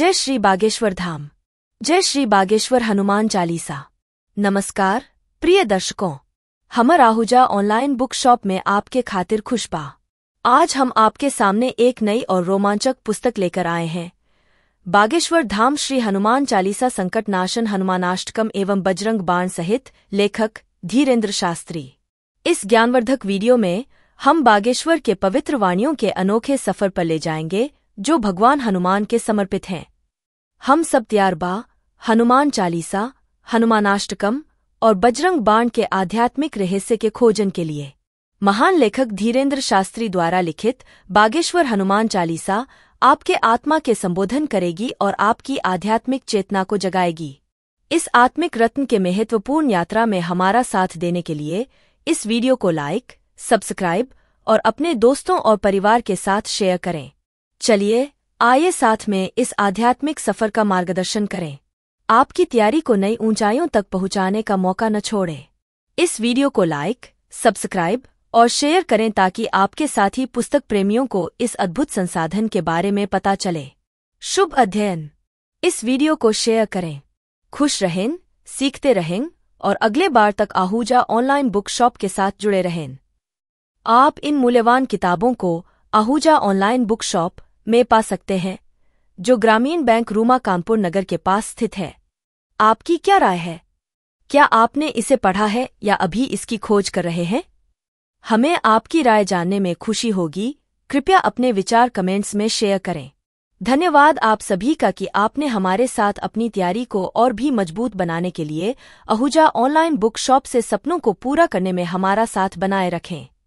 जय श्री बागेश्वर धाम जय श्री बागेश्वर हनुमान चालीसा नमस्कार प्रिय दर्शकों हमर आहूजा ऑनलाइन बुक शॉप में आपके खातिर खुशबा आज हम आपके सामने एक नई और रोमांचक पुस्तक लेकर आए हैं बागेश्वर धाम श्री हनुमान चालीसा संकट नाशन हनुमानाष्टकम एवं बजरंग बाण सहित लेखक धीरेन्द्र शास्त्री इस ज्ञानवर्धक वीडियो में हम बागेश्वर के पवित्र वाणियों के अनोखे सफर पर ले जाएंगे जो भगवान हनुमान के समर्पित हैं हम सब बा हनुमान चालीसा हनुमानाष्टकम और बजरंग बाण के आध्यात्मिक रहस्य के खोजन के लिए महान लेखक धीरेन्द्र शास्त्री द्वारा लिखित बागेश्वर हनुमान चालीसा आपके आत्मा के संबोधन करेगी और आपकी आध्यात्मिक चेतना को जगाएगी इस आत्मिक रत्न के महत्वपूर्ण यात्रा में हमारा साथ देने के लिए इस वीडियो को लाइक सब्सक्राइब और अपने दोस्तों और परिवार के साथ शेयर करें चलिए आइए साथ में इस आध्यात्मिक सफर का मार्गदर्शन करें आपकी तैयारी को नई ऊंचाइयों तक पहुंचाने का मौका न छोड़ें इस वीडियो को लाइक सब्सक्राइब और शेयर करें ताकि आपके साथी पुस्तक प्रेमियों को इस अद्भुत संसाधन के बारे में पता चले शुभ अध्ययन इस वीडियो को शेयर करें खुश रहें सीखते रहें और अगले बार तक आहूजा ऑनलाइन बुक शॉप के साथ जुड़े रहें आप इन मूल्यवान किताबों को आहूजा ऑनलाइन बुक शॉप में पा सकते हैं जो ग्रामीण बैंक रूमा कानपुर नगर के पास स्थित है आपकी क्या राय है क्या आपने इसे पढ़ा है या अभी इसकी खोज कर रहे हैं हमें आपकी राय जानने में खुशी होगी कृपया अपने विचार कमेंट्स में शेयर करें धन्यवाद आप सभी का कि आपने हमारे साथ अपनी तैयारी को और भी मजबूत बनाने के लिए अहुजा ऑनलाइन बुक शॉप से सपनों को पूरा करने में हमारा साथ बनाए रखें